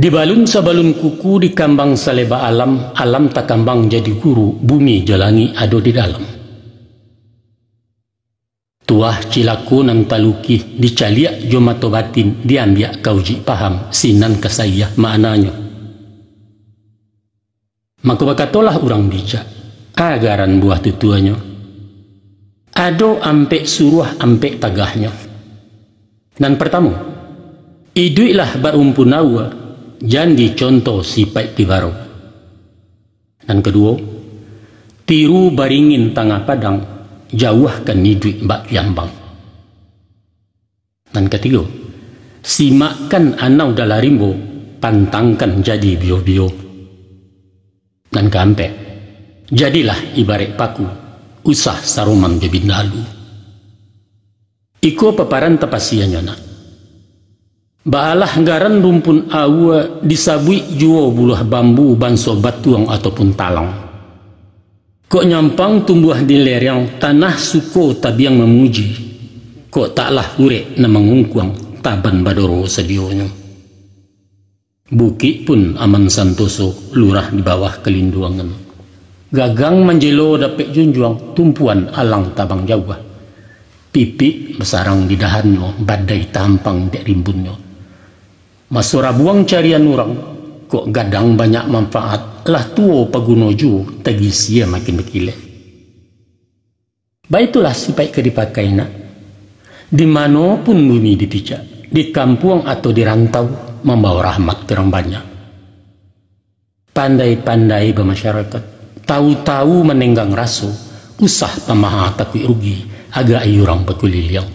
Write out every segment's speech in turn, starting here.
Dibalun sabalun kuku di kambang saleba alam, alam tak kambang jadi guru, bumi jalangi ado di dalam. Tuah cilaku nan taluki, dicaliak jomato batin, diambiak kauji paham, sinan kasayah maknanya. Maka bakatolah orang bijak, agaran buah tutuanya. Ado ampek suruh ampek tagahnya. Dan pertama, iduilah awak, Jandi contoh sipai tibaro. Dan kedua, tiru baringin tangah padang, jauhkan nidwi mbak yambang. Dan ketiga, simakkan anau dalarimbo, pantangkan jadi bio-bio. Dan keampe, jadilah ibarat paku, usah saruman bebindalu. Iko paparan tapasianya nak. Baalah garan rumpun awa disabui juo buluh bambu banso batuang ataupun talang. Kok nyampang tumbuh di lereng tanah suko tabiang memuji. Kok taklah urek na mengungkuang taban badoro sedionya. Bukit pun aman santoso lurah di bawah kelinduangan. Gagang menjelo dapet junjuang tumpuan alang tabang jawa. Pipi besarang di dahannya badai tampang di rimbunnya Masura buang carian orang, kok gadang banyak manfaat, lah tuo pagunoju tagisia makin bekile. Baitulah sipai dipakai nak. Dimanapun bumi dipijak, di kampung atau di rantau, membawa rahmat terang banyak. Pandai-pandai bermasyarakat, tahu-tahu menenggang rasu, usah pemaha takut rugi, agak ayurang pekuliliang.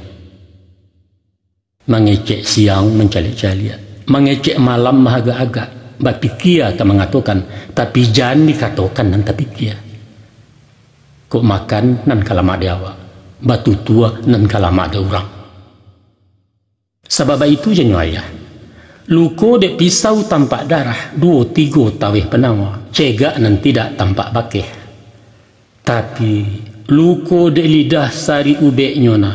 Mengecek siang mencalik-caliak mengecek malam mahaga-aga kia tak mengatakan tapi jangan dikatakan nan kia kok makan nan kalama dewa batu tua nan kalama ada orang sebab itu jenyo ayah luko de pisau tampak darah dua tiga tawih penawa cegak nan tidak tampak bakeh tapi luko de lidah sari ubeknya na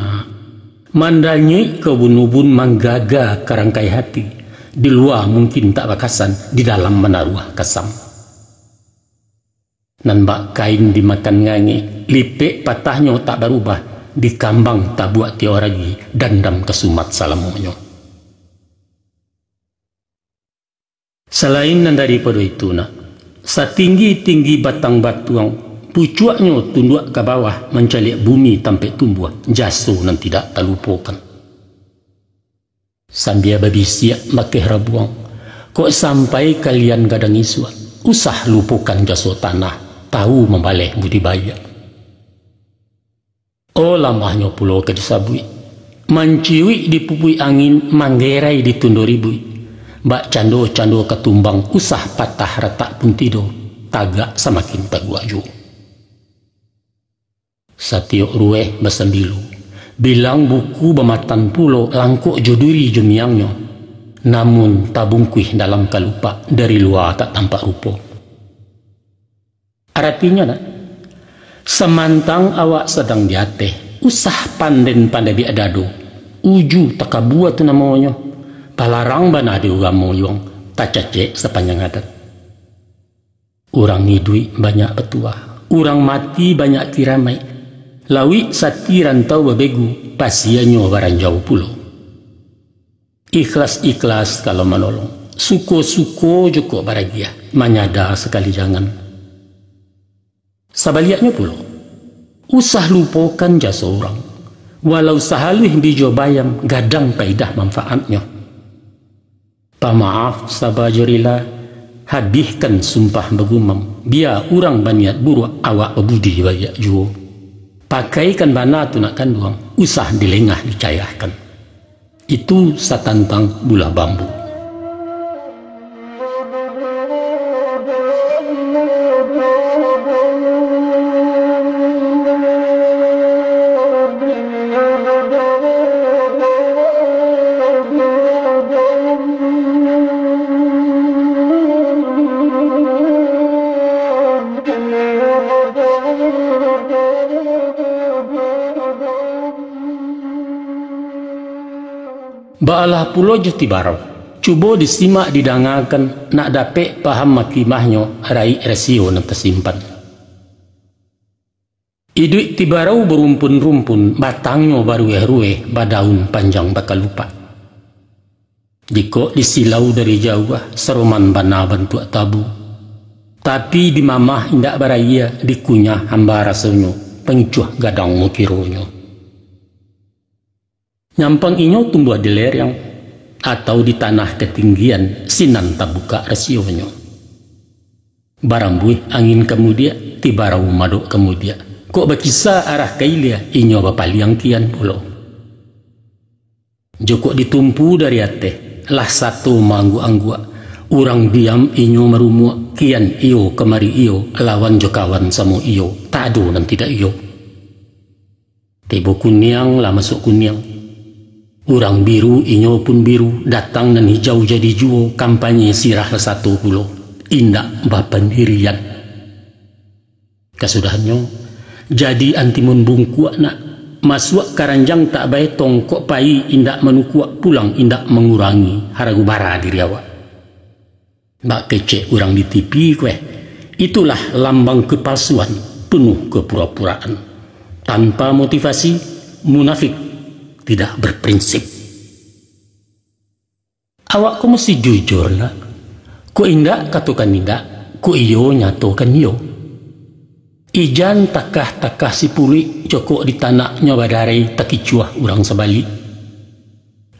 mandanyui kebun-ubun manggaga karangkai hati di luar mungkin tak bakasan, di dalam menaruh kasam. bak kain dimakan ngangi, lipik patahnya tak berubah, di kambang tak buat tioragi, dandam kesumat salamunya. Selain dari pada itu nak, setinggi-tinggi batang batuang, pucuaknya tunduk ke bawah mencalik bumi sampai tumbuh, jasuh nan tidak terlupakan. Sambia siak makih rabuang. Kok sampai kalian gadang isu? Usah lupukan jaso tanah, tahu budi budibaya. Oh lamahnya pulau kedisabui. Manciwi dipupui angin, manggerai ditunduri bui. Mbak candu cando ketumbang, usah patah retak pun tidur. Tagak semakin taguayu. Satiok rueh basambilu bilang buku bematan pulo langkuk joduri jumiangnya namun tabungkuih dalam kalupa dari luar tak tampak rupo artinya nak semantang awak sedang diate usah panden pandai biadado uju takabuat namanya palarang bana di ugamu yong cacek sepanjang adat orang ngidui banyak petua orang mati banyak tiramai lawi satiran tau babegu pasianyo barang jauh pulo. Ikhlas-ikhlas kalau menolong. Suko-suko joko baragia. Menyadar sekali jangan. Sabaliaknya pulo. Usah lupakan jasa orang. Walau sahalih bijo bayam gadang paidah manfaatnya. Pamaaf sabajurila habihkan sumpah begumam. Biar orang banyak buruk awak budi bayak juo pakaikan bana tunakan doang usah dilengah dicayahkan itu satantang bula bambu Ba'alah pulau juti barau. Cubo disimak didangakan nak dapat paham makimahnyo rai resio nam tersimpan. Iduik tibarau berumpun-rumpun batangnya baru-erue badaun panjang bakal lupa. Jiko disilau dari jauh ah, seroman bana bentuk tabu. Tapi di mamah indak baraya dikunyah hamba rasanya pencuh gadang mukironyo. Nyampang inyo tumbuh di lereng atau di tanah ketinggian sinan tabuka resionyo. Barambui angin kemudia tibarau madok kemudia. Kok berkisah arah kailia inyo bapaliang kian pulau. Joko ditumpu dari ate lah satu manggu anggua. Urang diam inyo merumua kian iyo kemari iyo lawan jokawan samu iyo tadu nan tidak iyo. Tibo kuniang lah masuk kuniang Urang biru inyo pun biru datang dan hijau jadi juo kampanye sirah satu pulau Indak bapan hirian. kasudahnya jadi antimun bungkuak nak masuk karanjang tak baik tongkok pai indak menukuak pulang indak mengurangi haragu bara diri awak. Bak kecek urang di TV kue. Itulah lambang kepalsuan penuh kepura-puraan. Tanpa motivasi, munafik tidak berprinsip. Awakku mesti jujur lah. Ku indak katukan indak, ku iyo nyatukan iyo. Ijan takah-takah si pulik joko di nyobadari taki cuah orang sebalik.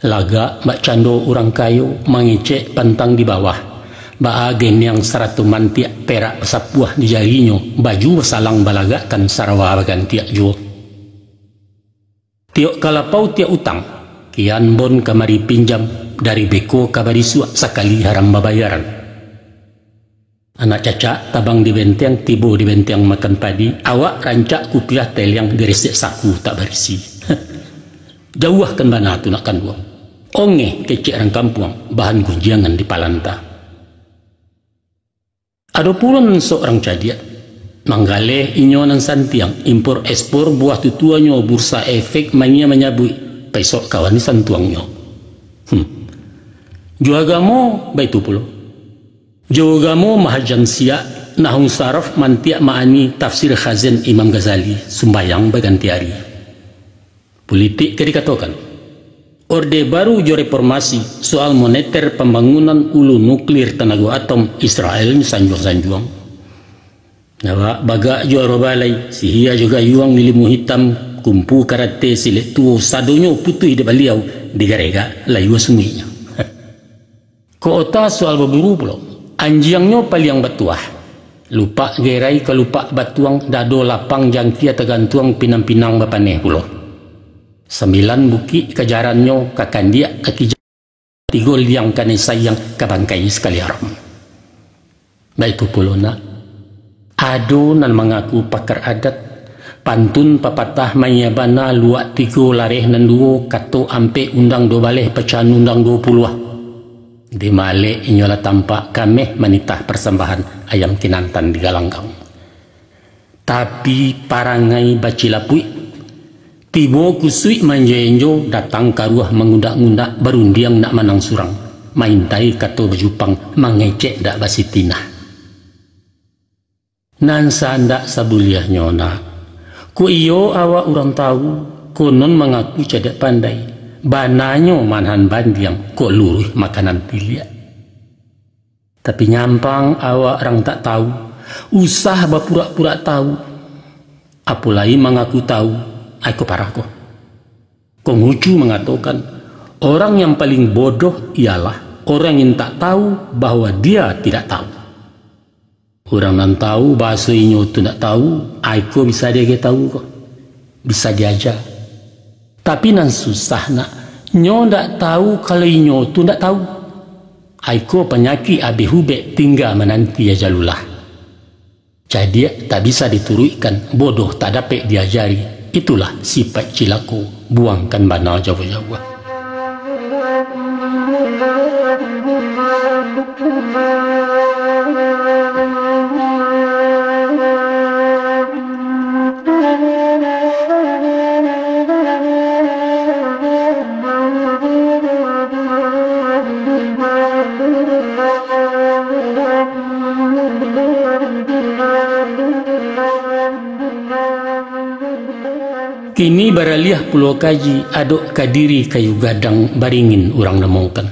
Laga mbak cando orang kayu mengecek pantang di bawah. agen yang seratu mantiak perak pesapuah di jarinya, baju salang balagakan sarawa bagan tiak juo. Tio kalapau tia utang. Kian bon kamari pinjam dari beko kabari suak sekali haram babayaran. Anak caca tabang di benteng tibo di benteng makan padi. Awak rancak kupiah yang geresek saku tak berisi. Jauhkan nak tunakan uang. Onge kecik orang kampung bahan gunjangan di palanta. Ada pulun seorang jadian. Manggale inyo ng santiang, impor-espor buah tutua nyo bursa efek mania menyabui pesok kawan ni santuang nyo. Hmm. Juaga mo, baitu pulo. Juaga mo mahajan siya, nahung saraf mantia maani tafsir khazin Imam Ghazali, sumbayang hari Politik katokan Orde baru jo reformasi soal moneter pembangunan ulu nuklir tenaga atom Israel sanjuang-sanjuang. Nawa baga jua robalai sihia juga yuang nilimu hitam kumpu karate sile tu sadonyo putui de baliau digarega layu suminya. Ko ota soal baburu pulo anjiangnya paliang batuah. Lupa gerai kalupa batuang dado lapang jangkia tegantuang pinang-pinang bapaneh pulo Sembilan buki kejarannya dia kaki tigol yang kanisayang yang kabangkai sekali haram. Baik pulo nak Hadu nan mengaku pakar adat pantun papatah mayabana luak tigo lareh nan duo kato ampe undang do baleh pecahan undang dua puluh di malik inyola tampak kameh menitah persembahan ayam kinantan di galanggang tapi parangai bacilapui tibo kusui manjenjo datang karuah mengundak-undak berundiang nak manang surang maintai kato berjupang, mengecek dak basitinah nan sandak sabuliah nyona. Ku iyo awa orang tahu, konon mengaku cadak pandai. Bananyo manhan bandiang, kok luruh makanan pilihan. Tapi nyampang awa orang tak tahu, usah bapura-pura tahu. Apulai mengaku tahu, aku parahko. Kongucu mengatakan, orang yang paling bodoh ialah orang yang tak tahu bahwa dia tidak tahu kurang nan tahu bahasa inyo tu nak tahu, aiko bisa dia tahu kok. Bisa diajar. Tapi nan susah nak. Nyo ndak tahu kalau inyo tu nak tahu. Aiko penyakit abi hubek tinggal menanti ya jalulah. Jadi tak bisa dituruikan, bodoh tak dapat diajari. Itulah sifat cilaku, buangkan bana jauh-jauh. Thank you. ini baraliah pulau kaji adok kadiri kayu gadang baringin orang namongkan.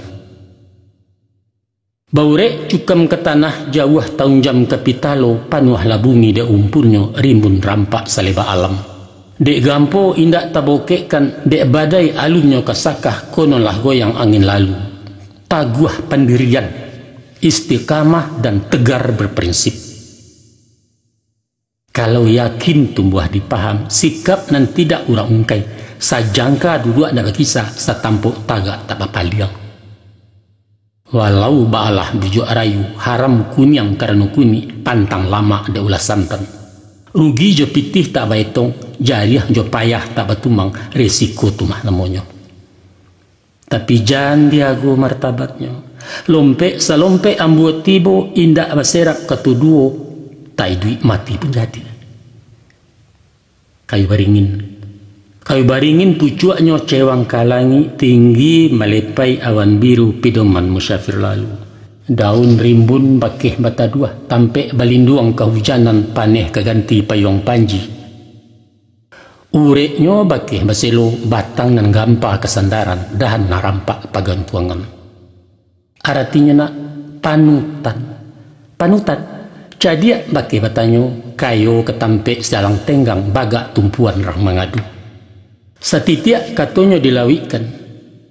Baure cukam ke tanah jauh tahun jam kapitalo panuah labumi de umpurnyo rimbun rampak saleba alam. Dek gampo indak tabokekan dek badai alunya kasakah konolah goyang angin lalu. Taguah pendirian, istiqamah dan tegar berprinsip. Kalau yakin tumbuh dipaham, sikap nan tidak urang ungkai. Sajangka dulu ada kisah, setampuk taga tak apa Walau baalah bujuk rayu, haram kunyang karena kuni, pantang lama ada ulah santan. Rugi jo pitih tak baitong, jariah jo payah tak batumang, resiko tumah namonyo. Tapi jangan diago martabatnya. Lompe salompe ambu tibo indah baserak ketuduo tai duit mati pun jadi kayu baringin kayu baringin pucuaknya cewang kalangi tinggi melepai awan biru pidoman musafir lalu daun rimbun bakih mata dua tampek balinduang kehujanan paneh keganti payung panji ureknya bakih baselo batang dan gampah kesandaran dahan narampak pagantuangan artinya nak panutan panutan jadi bagi batanyo kayu ketampe salang tenggang bagak tumpuan rah mengadu. Setitia katonyo dilawikan.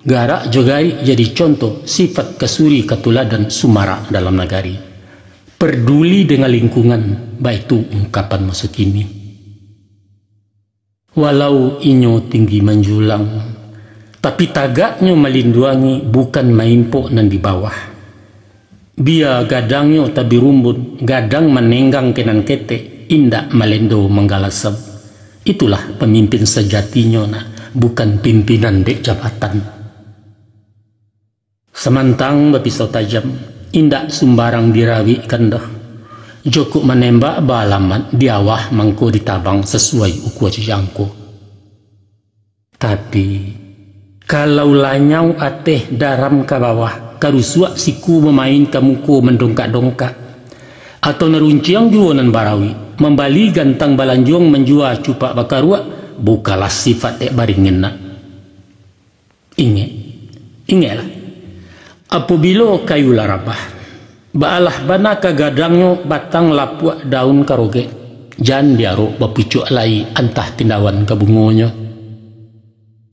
Garak jogari jadi contoh sifat kesuri dan sumara dalam nagari. Peduli dengan lingkungan, baik itu ungkapan masa kini. Walau inyo tinggi menjulang, tapi tagaknya melinduangi bukan maimpo nan di bawah Bia gadangnya tapi rumput gadang menenggang kenan kete, indak malendo menggalasem. Itulah pemimpin sejatinya, nak, bukan pimpinan dek jabatan. Semantang bepisau tajam, indak sumbarang dirawi kendah. Joko menembak balaman diawah mangko ditabang sesuai ukur jangko Tapi, kalau lanyau ateh daram ke bawah, karusuak siku memain kamuku mendongkak-dongkak. Atau nerunciang juonan barawi, membali gantang balanjuang menjua cupak bakaruak, bukalah sifat ek baring nak. Ingat, ingatlah. Apabila kayu larabah, baalah bana kagadangnya batang lapuak daun karoge, jan diaro bapucuk lai antah tindawan kabungonya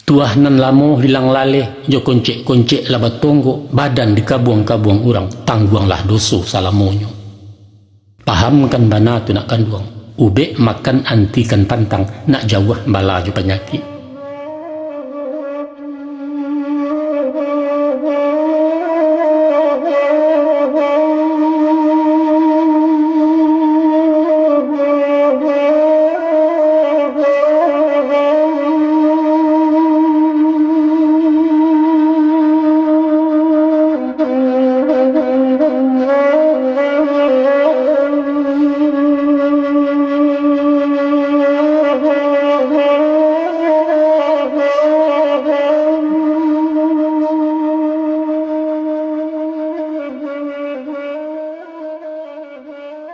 Tuah nan lamu hilang lale jo koncek koncek labat tonggo badan dikabuang-kabuang urang tangguanglah dosu salamonyo pahamkan bana tu nak kanduang ubek makan anti kan pantang nak jauh bala jo penyakit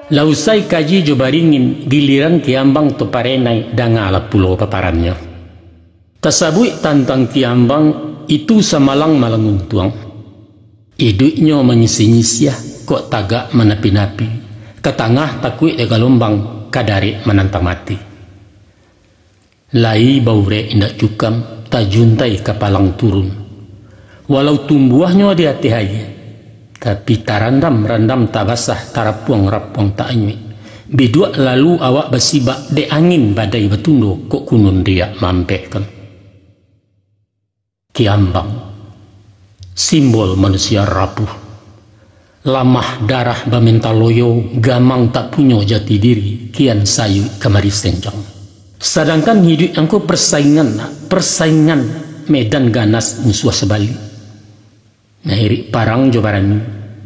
Lausai kaji jobaringin giliran kiambang toparenai alat pulau paparannya. Tasabui tantang tiambang itu samalang malangun tuang. Iduknya menyisi-nyisiah kok tagak menepi-napi. Ketangah takui egalombang lombang kadari menantang mati. Lai baure indak cukam tajuntai kapalang turun. Walau tumbuahnya di hati hayat tapi tarandam randam basah, tarapuang rapuang ta'anyui bidua lalu awak bersibak de angin badai betundo kok kunun dia mampekkan kiambang simbol manusia rapuh lamah darah baminta loyo gamang tak punya jati diri kian sayu kemari senjang sedangkan hidup angku persaingan persaingan medan ganas musuh sebalik Nahiri parang jo barani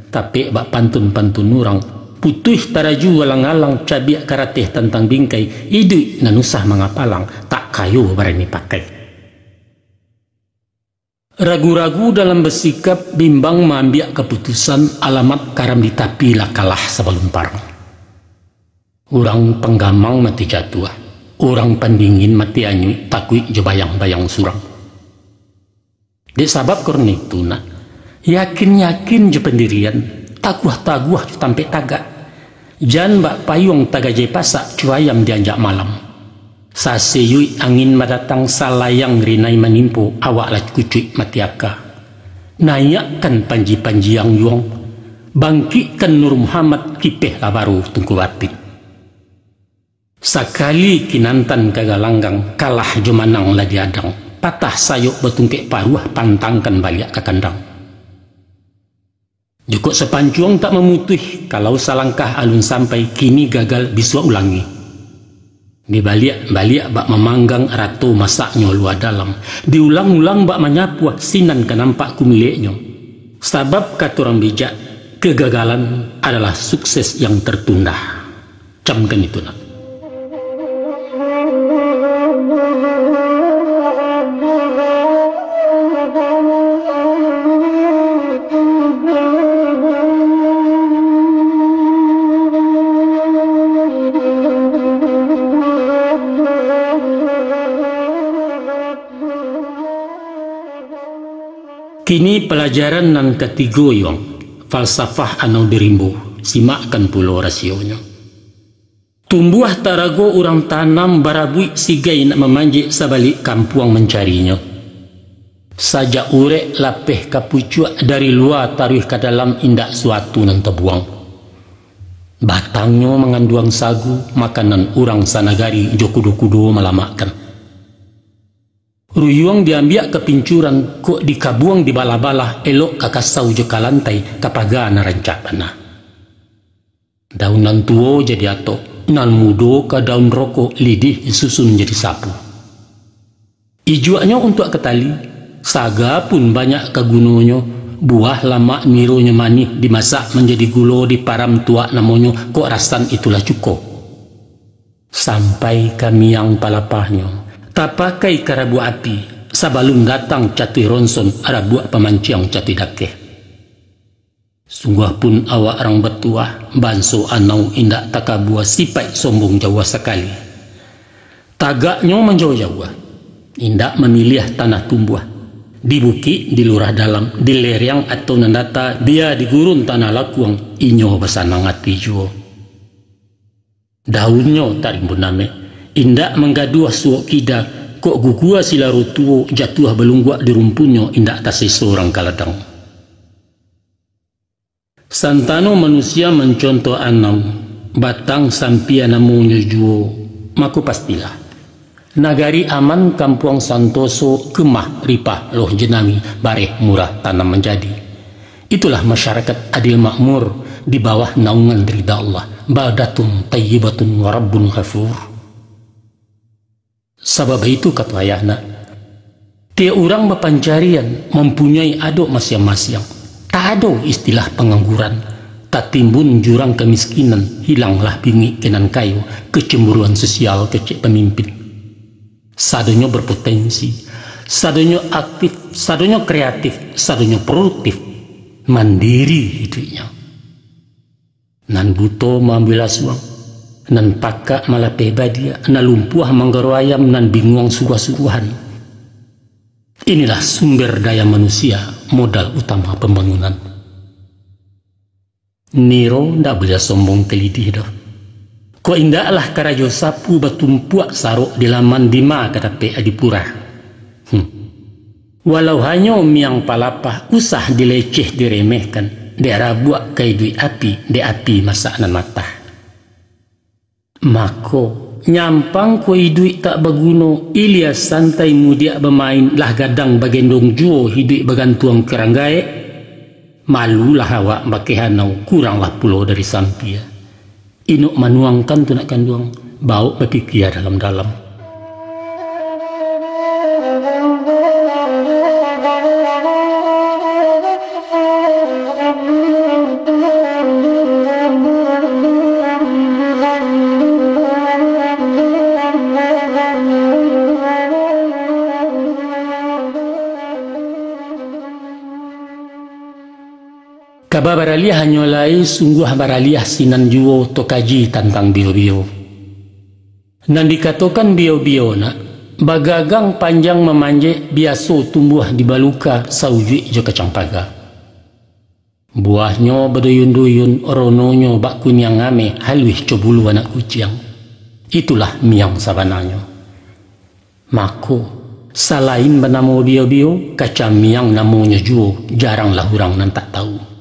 tapi bak pantun pantun nurang putus taraju walang-alang cabiak karateh tentang bingkai idu nanusah mangapalang tak kayu barani pakai ragu-ragu dalam bersikap bimbang mengambil keputusan alamat karam di lah kalah sebelum parang orang penggamang mati jatuh orang pendingin mati anyu takui jebayang bayang surang disabab korni tunak yakin-yakin je pendirian taguah taguh tampe tagak jan bak payung taga je pasak cuayam dianjak malam saseyui angin madatang salayang rinai menimpu awak la kucuk matiaka nayakan panji-panji yang yuang bangkitkan Nur Muhammad kipeh labaru tengkuwati Sekali kinantan kaga langgang, kalah jumanang lagi adang. Patah sayuk betungkik paruah pantangkan balik ke kandang. Joko Sepancuang tak memutih kalau salangkah alun sampai kini gagal bisa ulangi. Di balik-balik bak memanggang ratu masaknya luar dalam. Diulang-ulang bak menyapu sinan kenampak kumiliknya. Sebab kata orang bijak, kegagalan adalah sukses yang tertunda. Camkan itu nak. Kini pelajaran nan ketiga yang falsafah anau dirimbu simakkan pulau rasionya. Tumbuh tarago orang tanam barabui sigai nak memanjik sebalik kampuang mencarinya. Saja urek lapeh kapucuk dari luar taruh ke dalam indak suatu nan tebuang. Batangnya mengandung sagu makanan orang sanagari jokudu-kudu melamakkan. Kuruyuang diambil ke pincuran ku dikabuang di bala-bala elok kakasau jeka lantai kapagana rancapana. Daun nan tuo jadi atok, nan mudo ke daun rokok lidih susun jadi sapu. Ijuaknya untuk ketali, saga pun banyak kegunonyo, buah lama nirunya manih dimasak menjadi gulo di param tua namonyo kok rasan itulah cukup. Sampai kami yang palapahnya tapakai karabu api sabalung datang cati ronson arabu pemanciang cati dakeh sungguh pun awak orang bertuah banso anau indak takabua sipai sombong jawa sekali tagaknya menjauh-jauh indak memilih tanah tumbuh di bukit, di lurah dalam, di leriang atau nandata, dia di gurun tanah lakuang, inyo besanang hati juo. Daunnya tarimbun name, indak menggaduh suok kida kok gugua sila rutuo jatuh belungguak di rumpunyo indak tasi seorang kaladang. Santano manusia mencontoh anam, batang sampia namunyo juo maku pastilah. Nagari aman kampuang Santoso kemah ripah loh jenami bareh murah tanam menjadi. Itulah masyarakat adil makmur di bawah naungan ridha Allah. Badatum tayyibatun wa rabbun Sabab itu kata ayahna. Tiap orang bepanjarian mempunyai aduk masing-masing. Tak ada istilah pengangguran. Tak timbun jurang kemiskinan, hilanglah bingi kenan kayu, kecemburuan sosial kecik pemimpin. Sadonyo berpotensi, sadonyo aktif, sadonyo kreatif, sadonyo produktif, mandiri hidupnya. Nan buto mambilas uang nan paka mala pebadia nan lumpuah manggarwayam nan bingung suguh sukuhan. Inilah sumber daya manusia, modal utama pembangunan. Nero ndak boleh sombong kelidih dah. Ko indahlah karajo sapu batumpuak saruk di laman dima kata pe adipura. Hmm. Walau hanya miang palapah usah dileceh diremehkan, daerah buak kai api, de api masak nan matah. mako nyampang ko hidup tak berguno ilya santai mudia bermain lah gadang bagendong juo hidui bergantung keranggai malulah awak bakehanau kuranglah pulau dari sampia inok manuangkan tu nak kanduang bau berpikir dalam-dalam Kaba baralia hanyolai sungguh baralia sinan juo tokaji tantang bio-bio. Nan dikatokan bio-bio nak, bagagang panjang memanje biaso tumbuh di baluka sauji jo kacangpaga. Buahnya berduyun-duyun rononyo bakun yang ngame halwih cobulu anak kuciang. Itulah miang sabananya. Mako selain bernama bio-bio, kacang miang namanya juo, jaranglah orang nan tak tahu.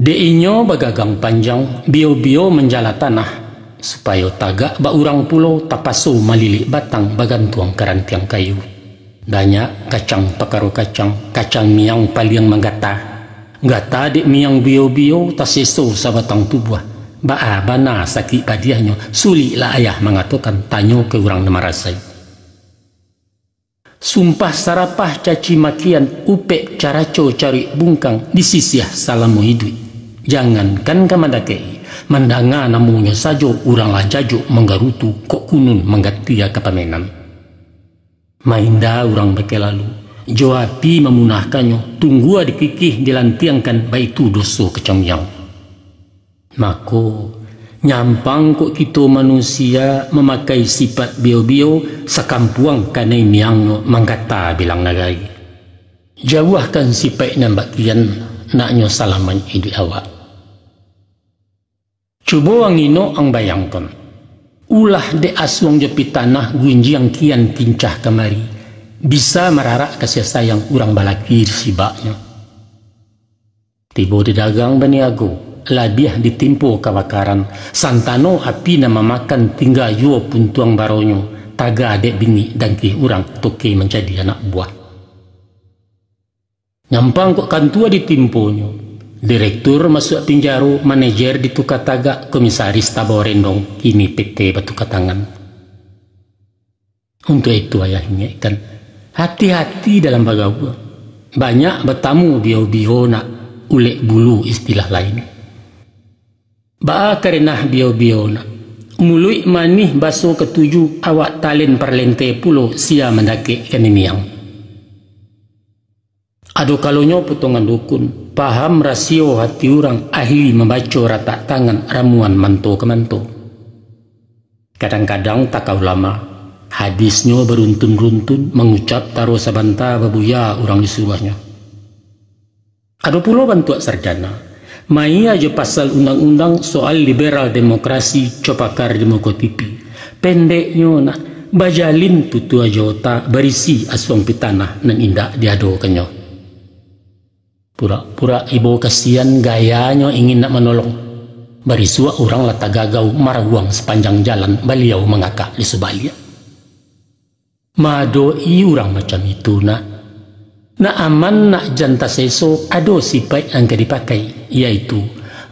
Deinyo bagagang panjang, bio-bio menjala tanah, supaya tagak ba urang pulau tapasu malili batang bagantuang karantiang kayu. Banyak kacang pakaro kacang, kacang miang paliang menggata. Gata dek miang bio-bio tasisu sabatang tubuh. Ba'a bana saki padiahnya suli lah ayah mengatakan tanyo ke urang nemarasai. Sumpah sarapah caci makian upek caraco cari bungkang di sisiah salamu hidui jangankan kamadake mandanga namungnya sajo uranglah jajo menggarutu kok kunun menggatia ya kapamenan mainda urang beke lalu joapi memunahkannya tunggua dikikih dilantiangkan baitu doso kecomyang mako nyampang kok kita manusia memakai sifat bio-bio sekampuang kanai miangnya mangkata bilang nagai Jawahkan sifat nambak kian nak salaman idi awak. Coba wangino ang bayangkan. Ulah de aswang jepi tanah gunji yang kian pincah kemari. Bisa mararak kasih sayang urang balakir si baknya. Tibo di dagang baniago aku. Labiah ditimpo kebakaran. Santano api nama makan tinggal yuo puntuang baronyo. Taga adek bini dan ki urang toke menjadi anak buah nyampang kok kantua ditimpunyo direktur masuk tinjaru manajer di Tukataga komisaris Taborendong kini PT Batu Katangan untuk itu ayahnya kan, hati-hati dalam bagawa banyak bertamu bio-bio nak ulek bulu istilah lain Baak karena bio-bio nak mului manih baso ketujuh awak talen perlente pulo sia mendaki yang. Aduh kalonyo potongan dukun, paham rasio hati orang ahli membaca rata tangan ramuan mantu ke mantu. Kadang-kadang tak kau lama, hadisnya beruntun-runtun mengucap taruh sabanta babuya orang disuruhnya. Aduh pulau bantu sarjana, Mai aja pasal undang-undang soal liberal demokrasi copakar demokotipi. Pendeknya nak bajalin putu aja otak berisi aswang pitana nan indak diadokannya pura-pura ibu kasihan gayanya ingin nak menolong barisua orang lata gagau maraguang sepanjang jalan beliau mengakak di sebalia madoi orang macam itu nak nak aman nak janta seso ado sipai angka dipakai yaitu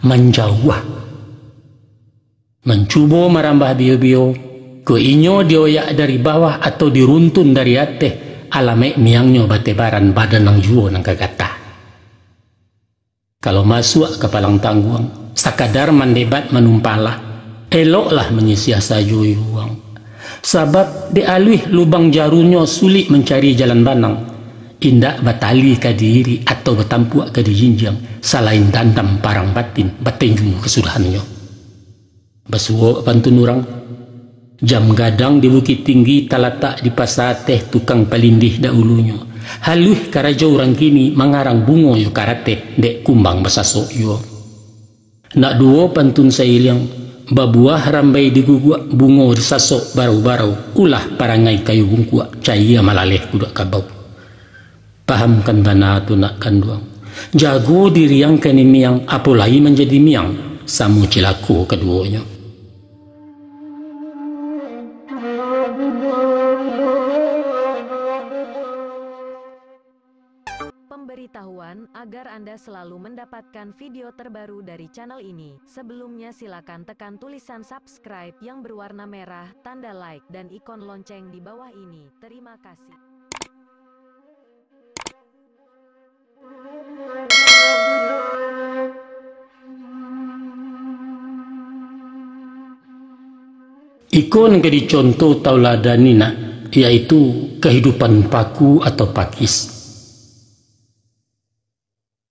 menjauh mencubo marambah bio-bio ke inyo dioyak dari bawah atau diruntun dari ateh alame miangnya batebaran badan nang juo nang kagata kalau masuk ke palang tangguang, sekadar mendebat menumpalah, eloklah menyisia saju uang. Sebab dialih lubang jarunya sulit mencari jalan banang. Indak batali ke diri atau betampuak ke dijinjang, selain dandam parang batin, batingmu kesudahannya. Besuok bantu nurang, Jam gadang di bukit tinggi talatak di pasar teh tukang pelindih dahulunya. Haluh karajo orang kini mengarang bungo yo karate dek kumbang basaso yo. Nak duo pantun sailiang babuah rambai digugua bungo risaso barau-barau ulah parangai kayu bungkua caya malaleh kudak kabau. Pahamkan bana tu nak kanduang. Jago diri yang kini miang apulai menjadi miang samu cilaku keduanya. pemberitahuan agar Anda selalu mendapatkan video terbaru dari channel ini. Sebelumnya silakan tekan tulisan subscribe yang berwarna merah, tanda like, dan ikon lonceng di bawah ini. Terima kasih. Ikon yang dicontoh tauladanina yaitu kehidupan paku atau pakis.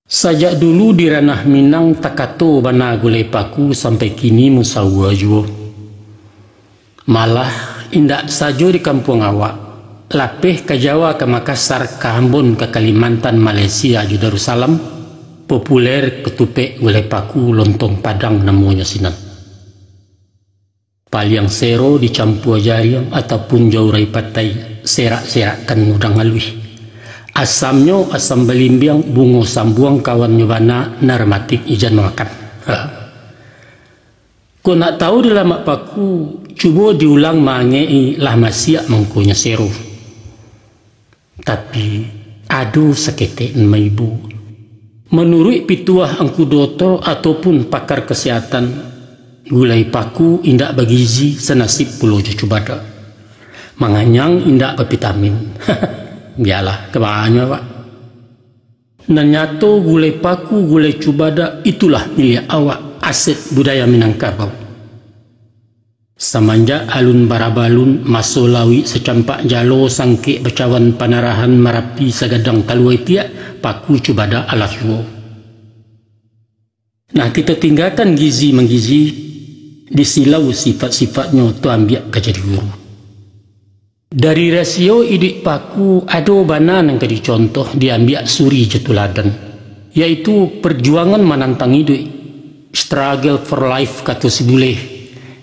Saja dulu di ranah Minang takato bana gulepaku sampai kini musawa juo. Malah indak saja di kampung awak. Lapeh ke Jawa ke Makassar ke Ambon ke Kalimantan Malaysia ju Darussalam populer ketupek gulepaku lontong padang namanya sinan. Paliang sero dicampur jariang ataupun jauh rai patai serak-serakkan udang halus asamnya asam belimbing bungo sambuang kawan nyobana narmatik ijan makan ko nak tahu dalam paku cuba diulang mangei lah masih mengkunya seru tapi aduh sekete ibu menurut pituah engku doto ataupun pakar kesehatan gulai paku indak bagizi senasib pulau cucu badak manganyang indak vitamin Biarlah kebanyakan, Pak. Nanyato gule paku gule cubada itulah milik awak aset budaya Minangkabau. Samanja alun barabalun masolawi secampak jalo sangke becawan panarahan marapi sagadang taluai tiak paku cubada alas Nah kita tinggalkan gizi menggizi disilau sifat-sifatnya tu ambil kerja di guru. Dari rasio idik paku ada banan yang kadi contoh diambil suri jatuladan, yaitu perjuangan menantang hidup, struggle for life kata buleh,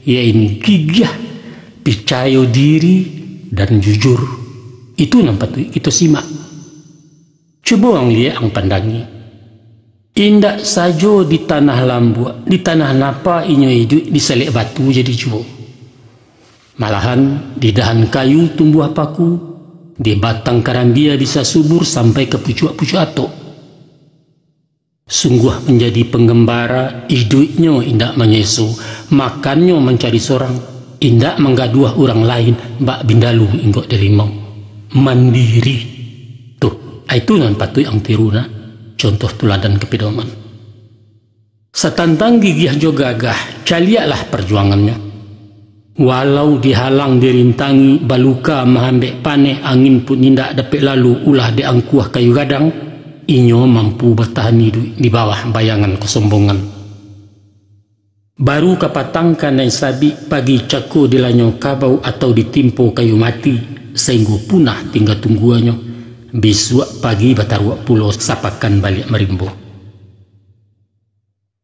yaitu gigah, percaya diri dan jujur. Itu nampak itu simak. Coba orang lihat ang pandangi. Indak sajo di tanah lambua, di tanah napa inyo hidup diselek batu jadi cubo. Malahan di dahan kayu tumbuh paku, di batang karambia bisa subur sampai ke pucuk-pucuk atok. Sungguh menjadi pengembara hidupnya indak menyesu, makannya mencari seorang, indak menggaduh orang lain, mbak bindalu enggak derimau. Mandiri. Tuh, itu yang tuh yang tiruna, contoh tuladan kepedoman. Setantang gigih jo gagah, calialah perjuangannya Walau dihalang dirintangi baluka mahambek paneh angin pun tidak dapat lalu ulah diangkuah kayu gadang, inyo mampu bertahan hidup di bawah bayangan kesombongan. Baru kapatangkan dan sabi pagi cako dilanyo kabau atau ditimpo kayu mati, sehingga punah tinggal tungguannya, besuak pagi bataruak pulau sapakan balik merimbo.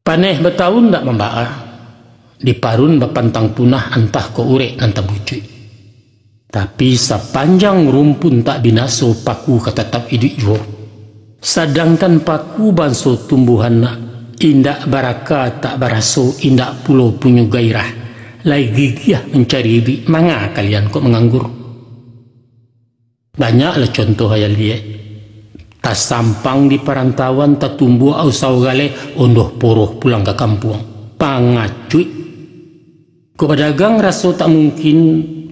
Paneh bertahun tak membaah, di parun bapantang punah antah ko ure antah bucu. Tapi sepanjang rumpun tak binaso paku katatap idik juo. Sedangkan paku banso tumbuhan nak indak baraka tak baraso indak pulau punya gairah. Lai gigiah mencari ibi manga kalian kok menganggur. Banyaklah contoh hayal dia. Tas sampang di perantauan tak tumbuh au galih ondoh poroh pulang ke kampung. Pangacuik pedagang rasa tak mungkin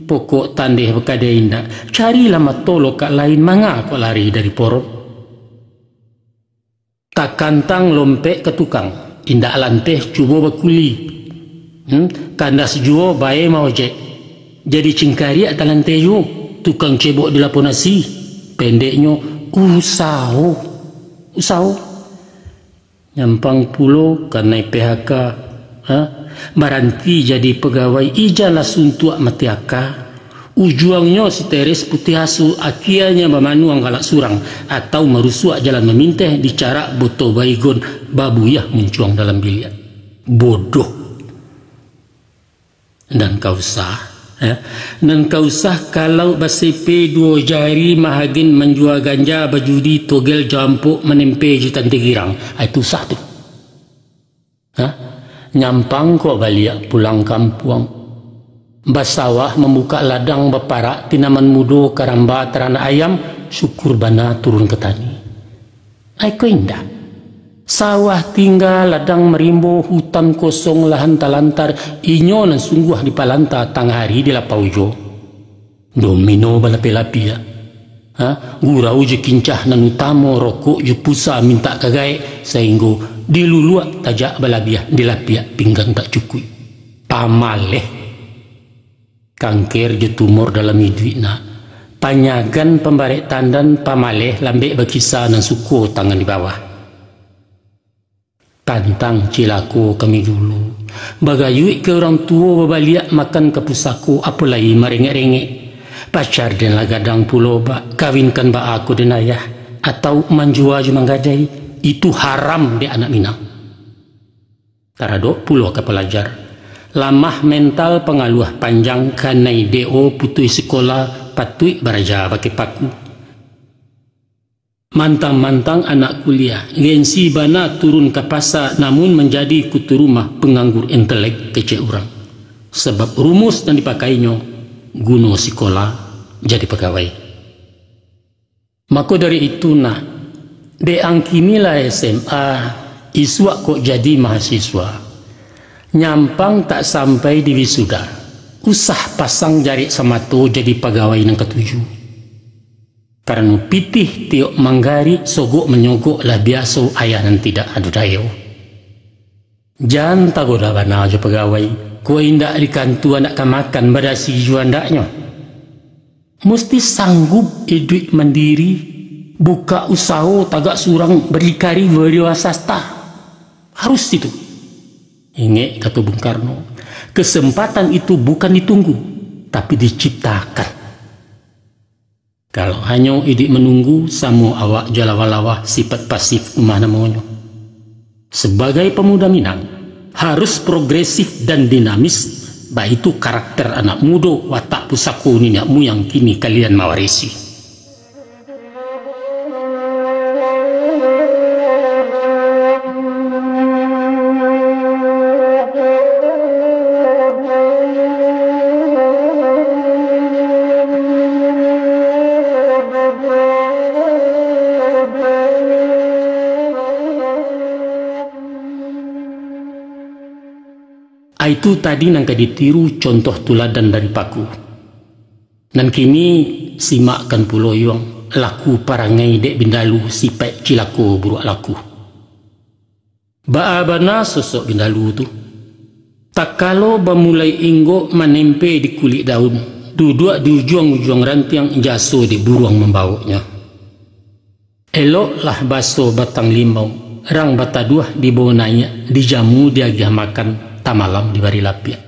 pokok tandeh bekadai indak. Carilah matolo kak lain manga kok lari dari porok. Tak kantang lompek ke tukang. Indak lanteh cuba bekuli. Hmm? Kandas juo bae mau jek. Jadi cingkari atau lanteh Tukang cebok di lapo nasi. Pendeknya usau. Usau. Nyampang pulau karena PHK. Ha? baranti jadi pegawai ijalah suntuk matiaka ujuangnya si teres putih asu akianya memanuang galak surang atau merusuak jalan meminteh bicara boto baigon babuyah mencuang dalam bilian bodoh dan kau sah Ya. Dan kau sah kalau p dua jari mahagin menjual ganja bajudi togel jampuk menempe jutan tigirang. Ah, itu sah tu nyampang kok balia pulang kampung. Basawah membuka ladang bepara tinaman mudo karamba terana ayam syukur bana turun ke tani. Aiko indah. Sawah tinggal ladang merimbo hutan kosong lahan talantar inyo nan sungguh di palanta tang hari di lapaujo. Domino balapi-lapi ya. Ha? Gurau je kincah nan utamo rokok je pusa minta kagai sehingga dilulua tajak balabiah dilapia pinggang tak cukui pamaleh kanker je tumor dalam hidupna panyagan pembarek tandan pamaleh lambek berkisah dan suku tangan di bawah tantang cilaku kami dulu bagayui ke orang tua berbalik makan ke pusaku apalagi merengek-rengek pacar dan lagadang pulau bak kawinkan bak aku dan ayah atau manjua je menggadai itu haram di anak Minang. Tarado pulau ke pelajar. Lamah mental pengaluh panjang kanai deo putui sekolah patui baraja pakai paku. Mantang-mantang anak kuliah, gensi bana turun ke pasar namun menjadi kutu rumah penganggur intelek kece orang. Sebab rumus yang dipakainya, guno sekolah jadi pegawai. Maka dari itu nak de angkimila SMA iswa kok jadi mahasiswa nyampang tak sampai di wisuda usah pasang jari sama tu jadi pegawai yang ketujuh karena pitih tiok manggari sogok menyogok lah biasa ayah dan tidak adu dayo jangan tagoda bana aja pegawai ku indak di kantu anak kemakan kan berasi juandaknya mesti sanggup hidup mandiri buka usaha tagak surang berdikari berwasasta harus itu ini kata Bung Karno kesempatan itu bukan ditunggu tapi diciptakan kalau hanya ide menunggu samu awak jalawalawah sifat pasif mana maunya sebagai pemuda Minang harus progresif dan dinamis baik itu karakter anak muda watak pusaku niatmu yang kini kalian mawarisi Itu tadi nangka ditiru contoh tuladan dari paku. Nan kini simakkan yang laku parangai dek bindalu sipek cilako buruk laku. Baabana sosok bindalu tu. Tak kalau bermulai inggo menempe di kulit daun, duduk di ujung-ujung rantiang jaso di buruang membawanya. Eloklah baso batang limau, rang bawah dibonanya, dijamu dia makan, tamalam di bari lapian.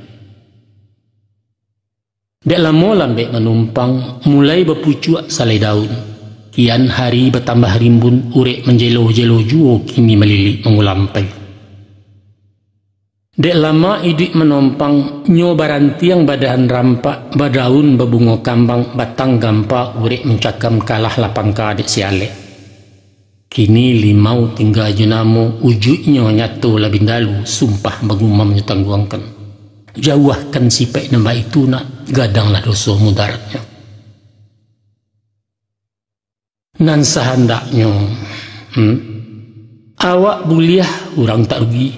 Dek lamolam dek menumpang mulai bepucuk salai daun. Kian hari bertambah rimbun urek menjelo-jelo juo kini melilit mengulampai. Dek lama idik menumpang nyo barantiang badan rampak badaun bebungo kambang batang gampa urek mencakam kalah lapang dek sialek. Kini limau tinggal jenamu ujuknya nyatu labindalu sumpah mengumam nyetangguangkan. Jauhkan sipek nembak itu nak gadanglah dosa mudaratnya. Nan sehendaknya hmm? awak buliah orang tak rugi.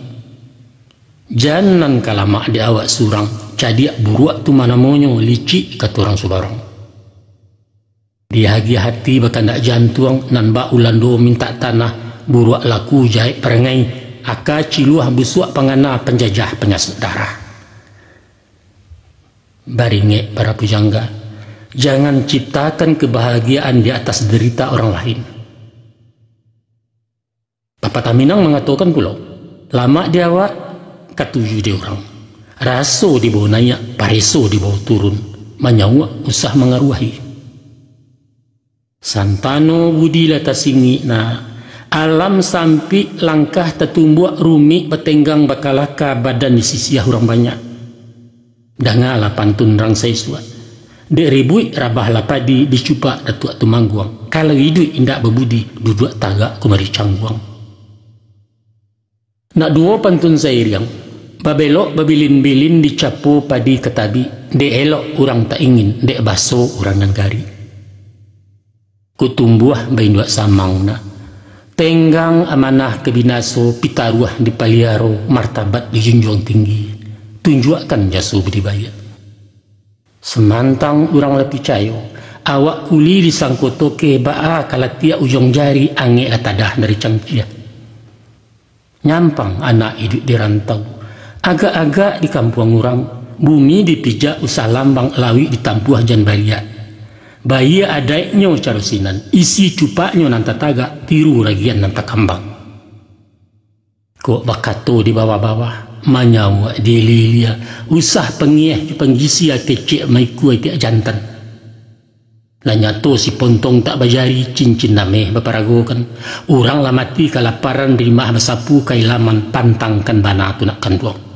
Jangan kalamak di awak surang jadi buruak tu manamonyo licik kata orang sebarang. Di hagi hati betandak jantung nan ba ulando minta tanah buruak laku jahit perengai aka ciluah besuak pengana penjajah darah. Baringe para pujangga, jangan ciptakan kebahagiaan di atas derita orang lain. Papa Taminang mengatakan pulau, lama di awak katuju di orang. Raso di bawah nanya, pareso di bawah turun, manyawa usah mengaruhi. Santano budi lata singi na alam sampi langkah tetumbuak rumi petenggang bakalaka badan di sisi orang banyak. Dangala pantun rangsai suat. Dek ribui rabah lapadi dicupa datuk tumangguang. Kalau hidup indak bebudi duduk tangga kumari cangguang. Nak dua pantun sairiang. Babelok babilin-bilin dicapu padi ketabi. Dek elok orang tak ingin. Dek baso orang nanggari kutumbuah baindua samangna tenggang amanah kebinaso pitaruah di paliaro martabat dijunjung tinggi tunjukkan jasu budibaya semantang urang lebih cayo awak kuli di sangkotoke baa kalatia ujung jari ange atadah dari cangkia nyampang anak hidup di rantau agak-agak di kampung orang bumi dipijak usah lambang lawi ditampuah jan baria bayi adanya carosinan isi cupaknya nanta taga tiru ragian nanta kambang kok bakato di bawah-bawah manyawa di lilia usah pengieh penggisi kecik maiku tiak jantan lah nyato si pontong tak bayari cincin name baparago kan orang lamati kalaparan di mah besapu kailaman pantangkan bana tu nak kanduang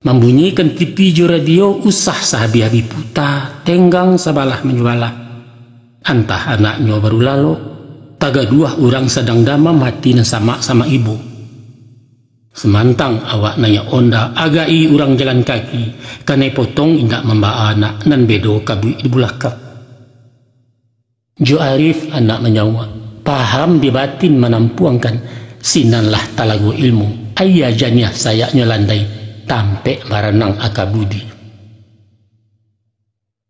Membunyikan kipiju radio usah sahabi habi puta, tenggang sabalah menyualah. Antah anaknya baru lalu, taga dua orang sedang damam hati sama sama ibu. Semantang awak nanya onda agai orang jalan kaki, kane potong indak membawa anak nan bedo kabu ibu laka. Jo Arif anak menyawa, paham di batin menampuangkan, sinanlah talago ilmu, ayah janiah sayaknya landai, tampe maranang akabudi.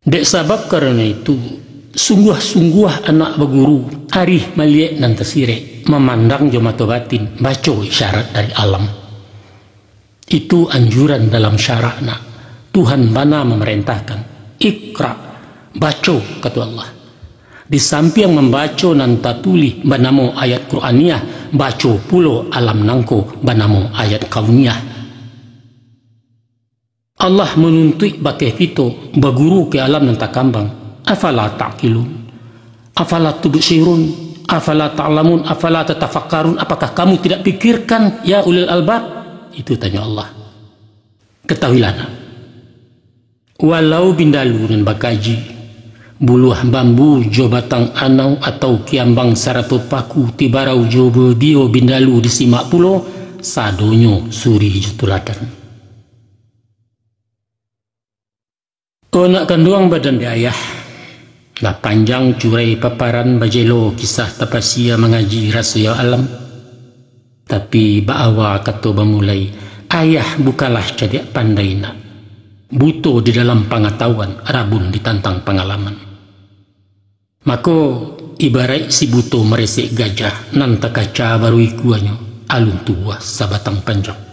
Dek sabab karena itu, sungguh-sungguh anak beguru, arih maliek nan tesire, memandang jemaat batin, baca syarat dari alam. Itu anjuran dalam syarakna. Tuhan bana memerintahkan, ikra, baca, kata Allah. Di samping membaca nan tatuli banamo ayat Quraniah baca pulo alam nangko banamo ayat kauniyah. Allah menuntut bagi kita berguru ke alam dan tak kambang. Afala ta'qilun. Afala tubusirun, Afala ta'lamun. Afala tatafakkarun. Apakah kamu tidak pikirkan ya ulil albab? Itu tanya Allah. Ketahuilah nak. Walau bindalu dan bakaji. Buluh bambu jo batang anau atau kiambang saratopaku, paku tibarau jo dio bindalu di simak pulau sadonyo suri jatulatan. Anak kandung badan di ayah lah panjang curai paparan bajelo kisah tapasia mengaji rahasia ya alam. Tapi ba'awa kata bermulai, ayah bukalah jadi pandai nak. Butuh di dalam pengetahuan, rabun ditantang pengalaman. Mako ibarat si butuh meresik gajah, nanta kaca baru ikuannya, alun tua sabatang panjang.